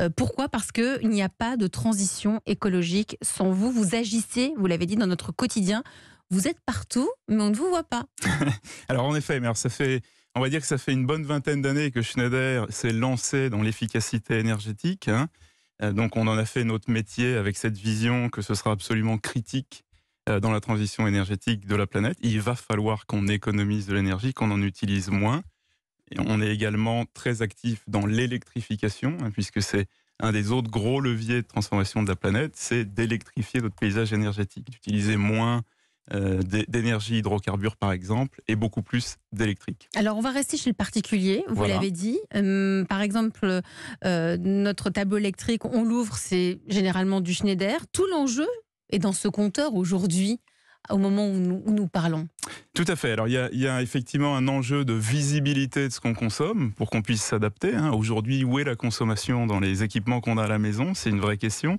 Euh, pourquoi Parce qu'il n'y a pas de transition écologique sans vous. Vous agissez, vous l'avez dit, dans notre quotidien. Vous êtes partout, mais on ne vous voit pas. alors en effet, on va dire que ça fait une bonne vingtaine d'années que Schneider s'est lancé dans l'efficacité énergétique. Hein. Euh, donc on en a fait notre métier avec cette vision que ce sera absolument critique euh, dans la transition énergétique de la planète. Il va falloir qu'on économise de l'énergie, qu'on en utilise moins on est également très actif dans l'électrification, hein, puisque c'est un des autres gros leviers de transformation de la planète, c'est d'électrifier notre paysage énergétique, d'utiliser moins euh, d'énergie hydrocarbure, par exemple et beaucoup plus d'électrique. Alors on va rester chez le particulier, vous l'avez dit. Hum, par exemple, euh, notre tableau électrique, on l'ouvre, c'est généralement du Schneider. Tout l'enjeu est dans ce compteur aujourd'hui au moment où nous, parlons. Tout à fait. Alors il y, a, effectivement un enjeu de visibilité de ce qu'on consomme pour qu'on puisse s'adapter. Hein. Aujourd'hui, où est la consommation dans les équipements qu'on a à la maison C'est une vraie question.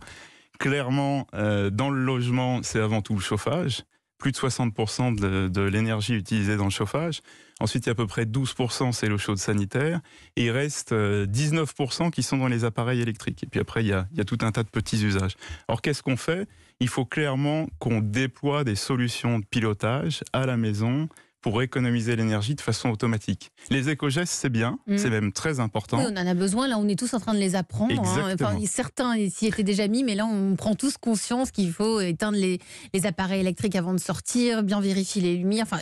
Clairement, euh, dans le logement, c'est avant tout le chauffage plus de 60% de, l'énergie utilisée dans le chauffage. Ensuite, il y a à peu près 12%, c'est l'eau chaude sanitaire. Et il reste 19% euh, qui sont dans les appareils électriques. Et puis après, y il y a tout un tas de petits usages. Alors, qu'est-ce qu'on fait Il faut clairement qu'on déploie des solutions de pilotage à la maison, pour économiser l'énergie de façon automatique. Les éco-gestes, c'est bien, mm. c'est même très important. Oui, on en a besoin, là on est tous en train de les apprendre. Hein. certains s'y étaient déjà mis, mais là on prend tous conscience qu'il faut éteindre les, appareils électriques avant de sortir, bien vérifier les lumières. Enfin,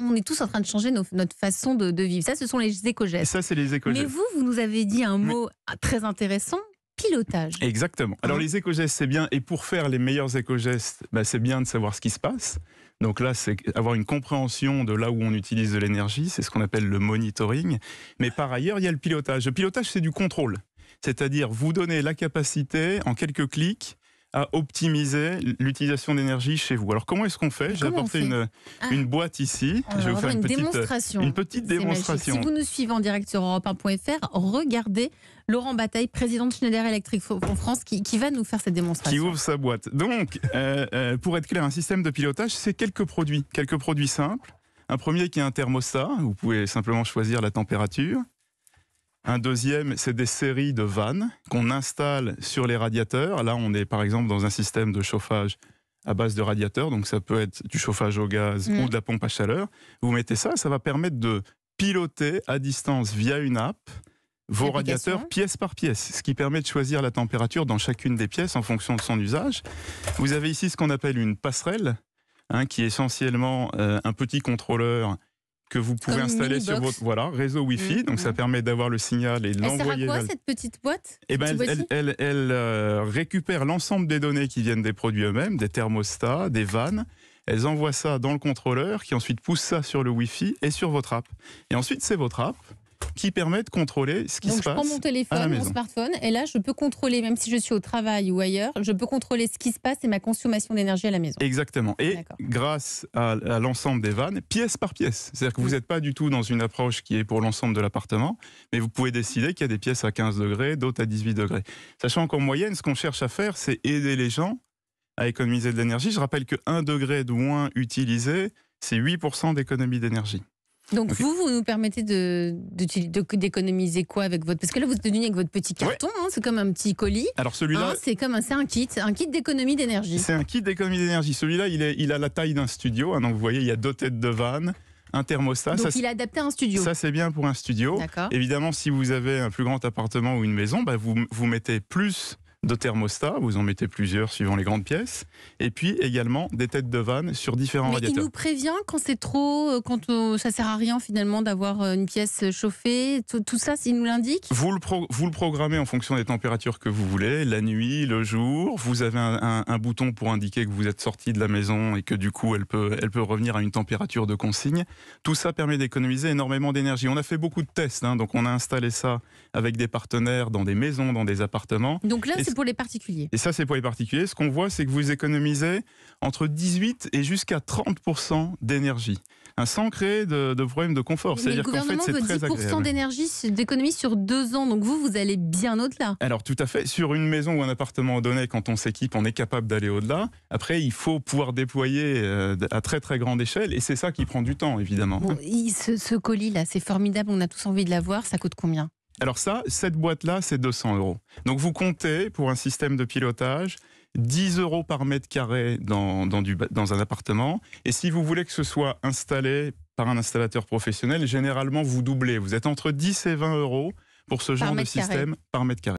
on, est tous en train de changer notre façon de, vivre. Ça, ce sont les éco-gestes. Ça, c'est les éco-gestes. Mais vous, vous nous avez dit un mot très intéressant pilotage. Exactement. Alors les éco-gestes, c'est bien. Et pour faire les meilleurs éco-gestes, bah, c'est bien de savoir ce qui se passe. Donc là, c'est avoir une compréhension de là où on utilise de l'énergie, c'est ce qu'on appelle le monitoring. Mais par ailleurs, il y a le pilotage. Le pilotage, c'est du contrôle. C'est-à-dire vous donner la capacité, en quelques clics, à optimiser l'utilisation d'énergie chez vous. Alors comment est-ce qu'on fait J'ai apporté ah. une, boîte ici. je vais vous faire une, petite démonstration. Une petite démonstration. Si vous nous suivez en direct sur europe1.fr, regardez Laurent Bataille, président de Schneider Electric France, qui, va nous faire cette démonstration. Qui ouvre sa boîte. Donc, euh, euh, pour être clair, un système de pilotage, c'est quelques produits, quelques produits simples. Un premier qui est un thermostat, vous pouvez simplement choisir la température. Un deuxième, c'est des séries de vannes qu'on installe sur les radiateurs. Là, on est par exemple dans un système de chauffage à base de radiateurs, donc ça peut être du chauffage au gaz ou mm. de la pompe à chaleur. Vous mettez ça, ça va permettre de piloter à distance via une app vos radiateurs pièce par pièce, ce qui permet de choisir la température dans chacune des pièces en fonction de son usage. Vous avez ici ce qu'on appelle une passerelle, hein, qui est essentiellement euh, un petit contrôleur que vous pouvez installer sur votre voilà, réseau Wi-Fi. Mm-hmm. donc ça permet d'avoir le signal et de l'envoyer. Elle sert à quoi cette petite boîte et eh ben, Elle, euh, récupère l'ensemble des données qui viennent des produits eux-mêmes, des thermostats, des vannes. Elles envoient ça dans le contrôleur qui ensuite pousse ça sur le Wi-Fi et sur votre app. Et ensuite, c'est votre app qui permet de contrôler ce qui se passe. Je prends mon téléphone, mon smartphone, et là, je peux contrôler, même si je suis au travail ou ailleurs, je peux contrôler ce qui se passe et ma consommation d'énergie à la maison. Exactement. Et grâce à, à l'ensemble des vannes, pièce par pièce. C'est-à-dire que vous n'êtes mm. pas du tout dans une approche qui est pour l'ensemble de l'appartement, mais vous pouvez décider qu'il y a des pièces à 15 degrés, d'autres à 18 degrés. Sachant qu'en moyenne, ce qu'on cherche à faire, c'est aider les gens à économiser de l'énergie. Je rappelle que 1 degré de moins utilisé, c'est 8% d'économie d'énergie. Donc vous, vous nous permettez de, d'économiser quoi avec votre... Parce que là, vous tenez avec votre petit carton, hein, c'est comme un petit colis. Alors celui-là... Hein, c'est comme un, un kit, un kit d'économie d'énergie. C'est un kit d'économie d'énergie. Celui-là, il, il a la taille d'un studio. Hein, donc vous voyez, il y a deux têtes de vanne un thermostat. Donc il est adapté à un studio. Ça, c'est bien pour un studio. Évidemment, si vous avez un plus grand appartement ou une maison, bah, vous, vous mettez plus de thermostats, vous en mettez plusieurs suivant les grandes pièces, et puis également des têtes de vanne sur différents Mais Il nous prévient quand c'est trop, euh, quand euh, ça sert à rien finalement d'avoir euh, une pièce chauffée, tout, ça, s'il nous l'indique vous le, programmez en fonction des températures que vous voulez, la nuit, le jour, vous avez un, bouton pour indiquer que vous êtes sorti de la maison et que du coup elle peut, revenir à une température de consigne. Tout ça permet d'économiser énormément d'énergie. On a fait beaucoup de tests, hein. donc on a installé ça avec des partenaires dans des maisons, dans des appartements. Donc là, pour les particuliers. Et ça, c'est pour les particuliers. Ce qu'on voit, c'est que vous économisez entre 18 et jusqu'à 30% d'énergie. sans créer de, problème de confort. Mais le gouvernement fait, veut 10% d'énergie d'économie sur deux ans. Donc vous, vous allez bien au-delà. Alors tout à fait. Sur une maison ou un appartement donné, quand on s'équipe, on est capable d'aller au-delà. Après, il faut pouvoir déployer euh, à très très grande échelle. Et c'est ça qui prend du temps, évidemment. ce colis-là, c'est formidable. On a tous envie de l'avoir. Ça coûte combien alors ça, cette boîte-là, c'est 200 euros. Donc vous comptez, pour un système de pilotage, 10 euros par mètre carré dans, un appartement. Et si vous voulez que ce soit installé par un installateur professionnel, généralement, vous doublez. Vous êtes entre 10 et 20 euros pour ce genre de système par mètre carré.